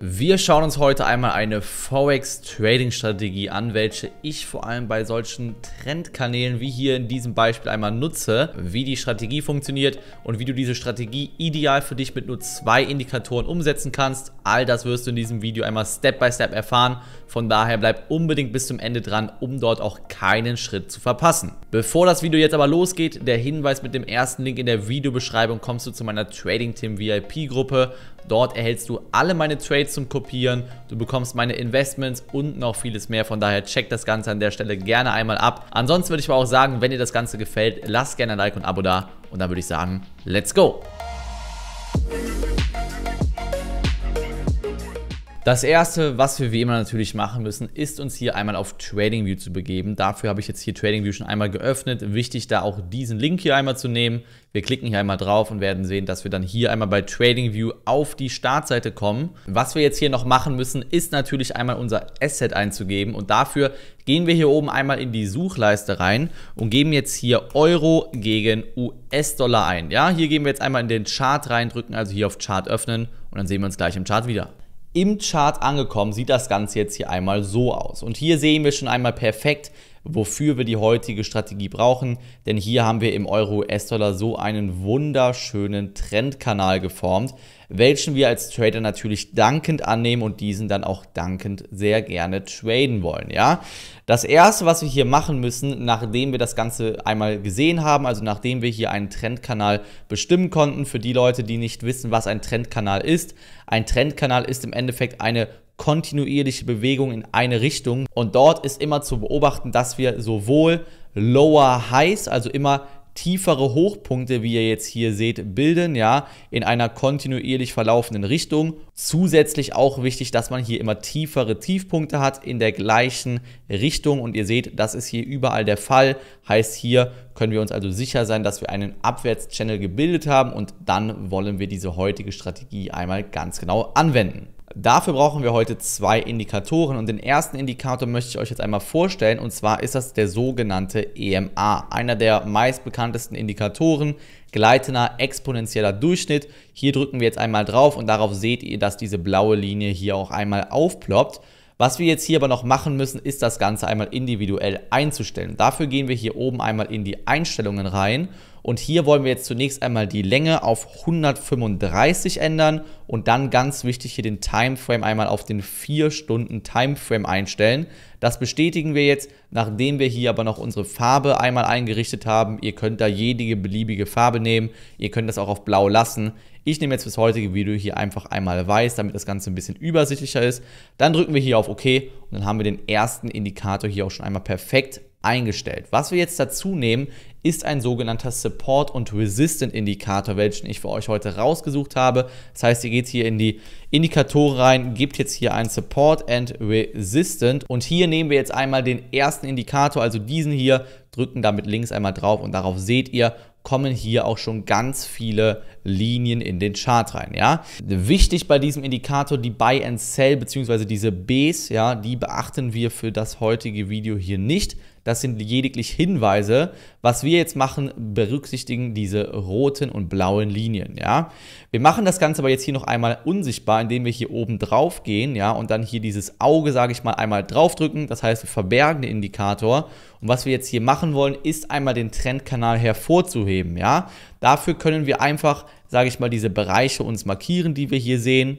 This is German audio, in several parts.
Wir schauen uns heute einmal eine Forex Trading Strategie an, welche ich vor allem bei solchen Trendkanälen wie hier in diesem Beispiel einmal nutze, wie die Strategie funktioniert und wie du diese Strategie ideal für dich mit nur zwei Indikatoren umsetzen kannst. All das wirst du in diesem Video einmal Step by Step erfahren. Von daher bleib unbedingt bis zum Ende dran, um dort auch keinen Schritt zu verpassen. Bevor das Video jetzt aber losgeht, der Hinweis mit dem ersten Link in der Videobeschreibung kommst du zu meiner Trading Team VIP Gruppe. Dort erhältst du alle meine Trades Trades zum Kopieren, du bekommst meine Investments und noch vieles mehr. Von daher checkt das Ganze an der Stelle gerne einmal ab. Ansonsten würde ich aber auch sagen, wenn dir das Ganze gefällt, lasst gerne ein Like und ein Abo da. Und dann würde ich sagen, let's go! Das erste, was wir wie immer natürlich machen müssen, ist uns hier einmal auf TradingView zu begeben. Dafür habe ich jetzt hier TradingView schon einmal geöffnet. Wichtig da auch diesen Link hier einmal zu nehmen. Wir klicken hier einmal drauf und werden sehen, dass wir dann hier einmal bei TradingView auf die Startseite kommen. Was wir jetzt hier noch machen müssen, ist natürlich einmal unser Asset einzugeben und dafür gehen wir hier oben einmal in die Suchleiste rein und geben jetzt hier Euro gegen US-Dollar ein. Ja, hier gehen wir jetzt einmal in den Chart rein, drücken also hier auf Chart öffnen und dann sehen wir uns gleich im Chart wieder im Chart angekommen, sieht das Ganze jetzt hier einmal so aus. Und hier sehen wir schon einmal perfekt, wofür wir die heutige Strategie brauchen, denn hier haben wir im Euro-US-Dollar so einen wunderschönen Trendkanal geformt, welchen wir als Trader natürlich dankend annehmen und diesen dann auch dankend sehr gerne traden wollen. Ja, das erste, was wir hier machen müssen, nachdem wir das Ganze einmal gesehen haben, also nachdem wir hier einen Trendkanal bestimmen konnten, für die Leute, die nicht wissen, was ein Trendkanal ist, ein Trendkanal ist im Endeffekt eine kontinuierliche Bewegung in eine Richtung und dort ist immer zu beobachten, dass wir sowohl Lower Highs, also immer tiefere Hochpunkte, wie ihr jetzt hier seht, bilden, ja, in einer kontinuierlich verlaufenden Richtung. Zusätzlich auch wichtig, dass man hier immer tiefere Tiefpunkte hat in der gleichen Richtung und ihr seht, das ist hier überall der Fall. Heißt, hier können wir uns also sicher sein, dass wir einen Abwärtschannel gebildet haben und dann wollen wir diese heutige Strategie einmal ganz genau anwenden. Dafür brauchen wir heute zwei Indikatoren und den ersten Indikator möchte ich euch jetzt einmal vorstellen und zwar ist das der sogenannte EMA, einer der meistbekanntesten Indikatoren, gleitender exponentieller Durchschnitt. Hier drücken wir jetzt einmal drauf und darauf seht ihr, dass diese blaue Linie hier auch einmal aufploppt was wir jetzt hier aber noch machen müssen, ist das Ganze einmal individuell einzustellen. Dafür gehen wir hier oben einmal in die Einstellungen rein und hier wollen wir jetzt zunächst einmal die Länge auf 135 ändern und dann ganz wichtig hier den Timeframe einmal auf den 4 Stunden Timeframe einstellen. Das bestätigen wir jetzt, nachdem wir hier aber noch unsere Farbe einmal eingerichtet haben. Ihr könnt da jede beliebige Farbe nehmen, ihr könnt das auch auf blau lassen. Ich nehme jetzt fürs heutige Video hier einfach einmal weiß, damit das Ganze ein bisschen übersichtlicher ist. Dann drücken wir hier auf OK und dann haben wir den ersten Indikator hier auch schon einmal perfekt eingestellt. Was wir jetzt dazu nehmen, ist ein sogenannter Support- und Resistant-Indikator, welchen ich für euch heute rausgesucht habe. Das heißt, ihr geht hier in die Indikatoren rein, gibt jetzt hier ein Support and Resistant und hier nehmen wir jetzt einmal den ersten Indikator, also diesen hier, drücken damit links einmal drauf und darauf seht ihr, kommen hier auch schon ganz viele Linien in den Chart rein, ja. Wichtig bei diesem Indikator, die Buy and Sell bzw. diese Bs, ja, die beachten wir für das heutige Video hier nicht. Das sind lediglich Hinweise. Was wir jetzt machen, berücksichtigen diese roten und blauen Linien, ja. Wir machen das Ganze aber jetzt hier noch einmal unsichtbar, indem wir hier oben drauf gehen, ja, und dann hier dieses Auge, sage ich mal, einmal drauf drücken. Das heißt, wir verbergen den Indikator. Und was wir jetzt hier machen wollen, ist einmal den Trendkanal hervorzuheben, ja. Dafür können wir einfach, sage ich mal, diese Bereiche uns markieren, die wir hier sehen.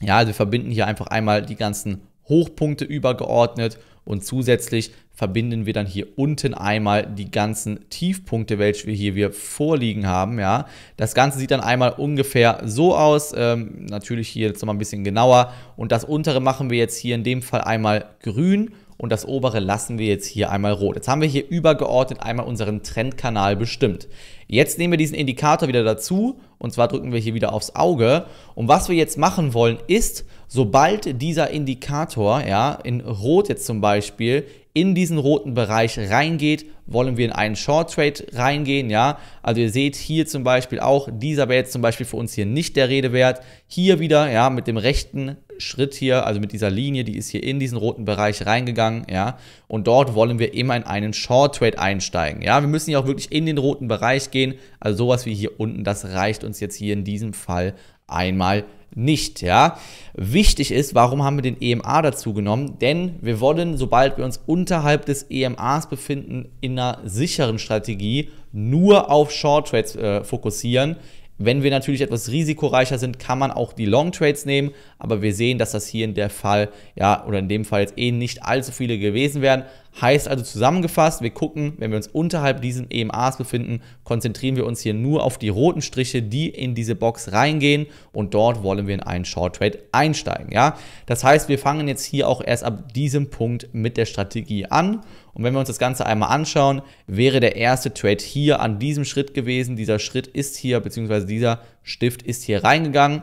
Ja, also wir verbinden hier einfach einmal die ganzen Hochpunkte übergeordnet und zusätzlich verbinden wir dann hier unten einmal die ganzen Tiefpunkte, welche wir hier wir vorliegen haben. Ja, das Ganze sieht dann einmal ungefähr so aus. Ähm, natürlich hier jetzt nochmal ein bisschen genauer. Und das untere machen wir jetzt hier in dem Fall einmal grün und das obere lassen wir jetzt hier einmal rot. Jetzt haben wir hier übergeordnet einmal unseren Trendkanal bestimmt. Jetzt nehmen wir diesen Indikator wieder dazu und zwar drücken wir hier wieder aufs Auge. Und was wir jetzt machen wollen ist, sobald dieser Indikator, ja, in rot jetzt zum Beispiel, in diesen roten Bereich reingeht, wollen wir in einen Short Trade reingehen, ja. Also ihr seht hier zum Beispiel auch, dieser wäre jetzt zum Beispiel für uns hier nicht der Rede wert. Hier wieder, ja, mit dem rechten Schritt hier, also mit dieser Linie, die ist hier in diesen roten Bereich reingegangen, ja, und dort wollen wir immer in einen Short Trade einsteigen, ja, wir müssen ja auch wirklich in den roten Bereich gehen, also sowas wie hier unten, das reicht uns jetzt hier in diesem Fall einmal nicht, ja. Wichtig ist, warum haben wir den EMA dazu genommen? Denn wir wollen, sobald wir uns unterhalb des EMAs befinden, in einer sicheren Strategie nur auf Short Trades äh, fokussieren, wenn wir natürlich etwas risikoreicher sind, kann man auch die Long Trades nehmen, aber wir sehen, dass das hier in der Fall, ja, oder in dem Fall jetzt eh nicht allzu viele gewesen wären, Heißt also zusammengefasst, wir gucken, wenn wir uns unterhalb diesen EMAs befinden, konzentrieren wir uns hier nur auf die roten Striche, die in diese Box reingehen und dort wollen wir in einen Short Trade einsteigen. Ja? Das heißt, wir fangen jetzt hier auch erst ab diesem Punkt mit der Strategie an und wenn wir uns das Ganze einmal anschauen, wäre der erste Trade hier an diesem Schritt gewesen. Dieser Schritt ist hier, beziehungsweise dieser Stift ist hier reingegangen.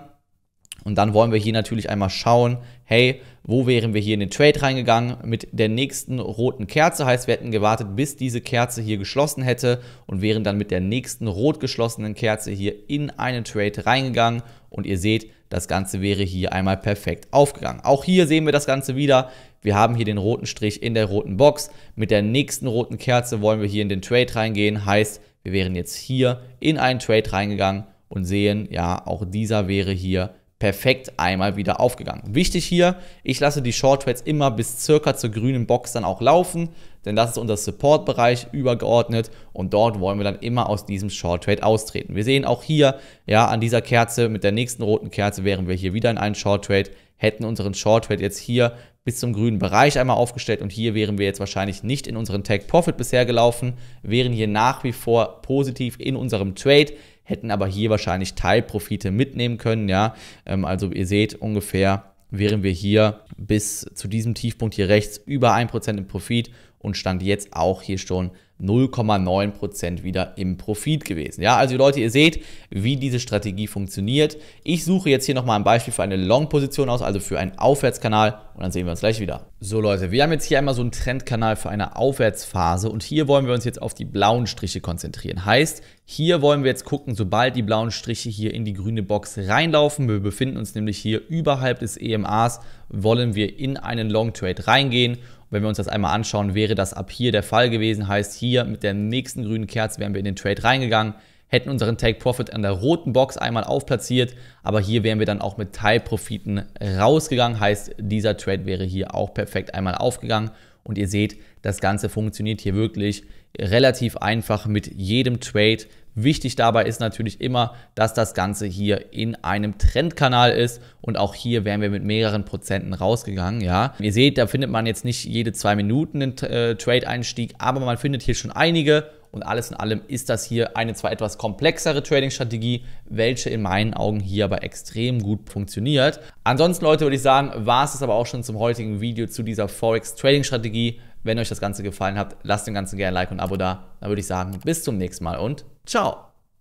Und dann wollen wir hier natürlich einmal schauen, hey, wo wären wir hier in den Trade reingegangen mit der nächsten roten Kerze. Heißt, wir hätten gewartet, bis diese Kerze hier geschlossen hätte und wären dann mit der nächsten rot geschlossenen Kerze hier in einen Trade reingegangen. Und ihr seht, das Ganze wäre hier einmal perfekt aufgegangen. Auch hier sehen wir das Ganze wieder. Wir haben hier den roten Strich in der roten Box. Mit der nächsten roten Kerze wollen wir hier in den Trade reingehen. Heißt, wir wären jetzt hier in einen Trade reingegangen und sehen, ja, auch dieser wäre hier perfekt einmal wieder aufgegangen. Wichtig hier, ich lasse die Short Trades immer bis circa zur grünen Box dann auch laufen, denn das ist unser Support-Bereich übergeordnet und dort wollen wir dann immer aus diesem Short Trade austreten. Wir sehen auch hier, ja, an dieser Kerze, mit der nächsten roten Kerze wären wir hier wieder in einen Short Trade, hätten unseren Short Trade jetzt hier bis zum grünen Bereich einmal aufgestellt und hier wären wir jetzt wahrscheinlich nicht in unseren Tag Profit bisher gelaufen, wären hier nach wie vor positiv in unserem Trade, hätten aber hier wahrscheinlich Teilprofite mitnehmen können. Ja, ähm, also ihr seht ungefähr, wären wir hier bis zu diesem Tiefpunkt hier rechts über 1% im Profit und stand jetzt auch hier schon 0,9% wieder im Profit gewesen. Ja, also Leute, ihr seht, wie diese Strategie funktioniert. Ich suche jetzt hier nochmal ein Beispiel für eine Long-Position aus, also für einen Aufwärtskanal und dann sehen wir uns gleich wieder. So Leute, wir haben jetzt hier einmal so einen Trendkanal für eine Aufwärtsphase und hier wollen wir uns jetzt auf die blauen Striche konzentrieren. Heißt, hier wollen wir jetzt gucken, sobald die blauen Striche hier in die grüne Box reinlaufen, wir befinden uns nämlich hier überhalb des EMAs, wollen wir in einen Long Trade reingehen wenn wir uns das einmal anschauen, wäre das ab hier der Fall gewesen. Heißt, hier mit der nächsten grünen Kerze wären wir in den Trade reingegangen, hätten unseren Take Profit an der roten Box einmal aufplatziert, aber hier wären wir dann auch mit Teilprofiten rausgegangen. Heißt, dieser Trade wäre hier auch perfekt einmal aufgegangen und ihr seht, das Ganze funktioniert hier wirklich relativ einfach mit jedem Trade. Wichtig dabei ist natürlich immer, dass das Ganze hier in einem Trendkanal ist und auch hier wären wir mit mehreren Prozenten rausgegangen, ja. Ihr seht, da findet man jetzt nicht jede zwei Minuten einen äh, Trade-Einstieg, aber man findet hier schon einige und alles in allem ist das hier eine zwar etwas komplexere Trading-Strategie, welche in meinen Augen hier aber extrem gut funktioniert. Ansonsten, Leute, würde ich sagen, war es das aber auch schon zum heutigen Video zu dieser Forex-Trading-Strategie. Wenn euch das Ganze gefallen hat, lasst dem Ganzen gerne ein Like und ein Abo da. Dann würde ich sagen, bis zum nächsten Mal und ciao!